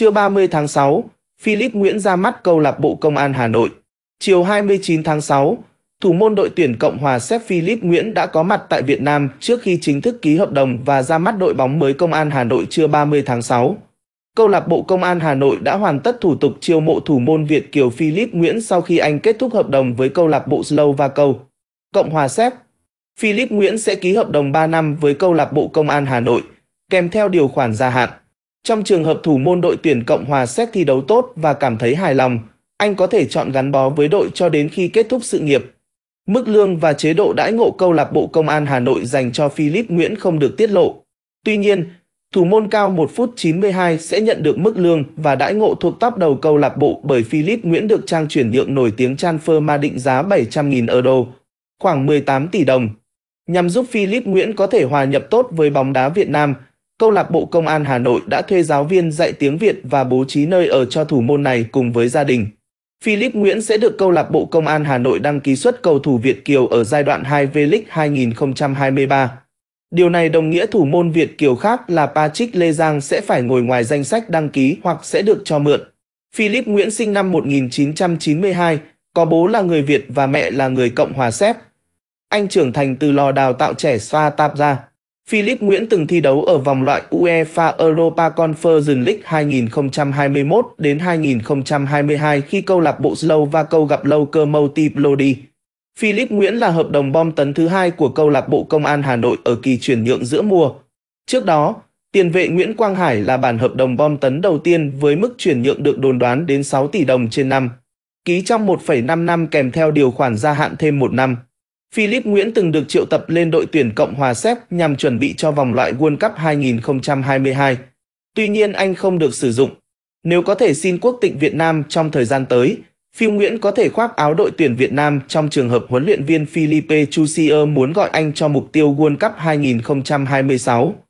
Trưa 30 tháng 6, Philip Nguyễn ra mắt câu lạc bộ Công an Hà Nội. Chiều 29 tháng 6, thủ môn đội tuyển Cộng hòa Séc Philip Nguyễn đã có mặt tại Việt Nam trước khi chính thức ký hợp đồng và ra mắt đội bóng mới Công an Hà Nội trưa 30 tháng 6. Câu lạc bộ Công an Hà Nội đã hoàn tất thủ tục chiêu mộ thủ môn Việt Kiều Philip Nguyễn sau khi anh kết thúc hợp đồng với câu lạc bộ Slovakov. Cộng hòa Séc Philip Nguyễn sẽ ký hợp đồng 3 năm với câu lạc bộ Công an Hà Nội, kèm theo điều khoản gia hạn. Trong trường hợp thủ môn đội tuyển Cộng hòa xét thi đấu tốt và cảm thấy hài lòng, anh có thể chọn gắn bó với đội cho đến khi kết thúc sự nghiệp. Mức lương và chế độ đãi ngộ câu lạc bộ Công an Hà Nội dành cho Philip Nguyễn không được tiết lộ. Tuy nhiên, thủ môn cao 1 phút 92 sẽ nhận được mức lương và đãi ngộ thuộc top đầu câu lạc bộ bởi Philip Nguyễn được trang chuyển nhượng nổi tiếng transfer ma định giá 700.000 euro, khoảng 18 tỷ đồng. Nhằm giúp Philip Nguyễn có thể hòa nhập tốt với bóng đá Việt Nam – Câu lạc bộ Công an Hà Nội đã thuê giáo viên dạy tiếng Việt và bố trí nơi ở cho thủ môn này cùng với gia đình. Philip Nguyễn sẽ được câu lạc bộ Công an Hà Nội đăng ký xuất cầu thủ Việt Kiều ở giai đoạn 2 V-League 2023. Điều này đồng nghĩa thủ môn Việt Kiều khác là Patrick Lê Giang sẽ phải ngồi ngoài danh sách đăng ký hoặc sẽ được cho mượn. Philip Nguyễn sinh năm 1992, có bố là người Việt và mẹ là người Cộng hòa Séc. Anh trưởng thành từ lò đào tạo trẻ ra. Philip Nguyễn từng thi đấu ở vòng loại UEFA Europa Conference League 2021 đến 2022 khi câu lạc bộ Slovaco gặp Lokomotiv Lodi. Philip Nguyễn là hợp đồng bom tấn thứ hai của câu lạc bộ Công an Hà Nội ở kỳ chuyển nhượng giữa mùa. Trước đó, tiền vệ Nguyễn Quang Hải là bản hợp đồng bom tấn đầu tiên với mức chuyển nhượng được đồn đoán đến 6 tỷ đồng trên năm. Ký trong 1,5 năm kèm theo điều khoản gia hạn thêm một năm. Philip Nguyễn từng được triệu tập lên đội tuyển Cộng hòa Séc nhằm chuẩn bị cho vòng loại World Cup 2022. Tuy nhiên anh không được sử dụng. Nếu có thể xin quốc tịch Việt Nam trong thời gian tới, Phil Nguyễn có thể khoác áo đội tuyển Việt Nam trong trường hợp huấn luyện viên Philippe Chusier muốn gọi anh cho mục tiêu World Cup 2026.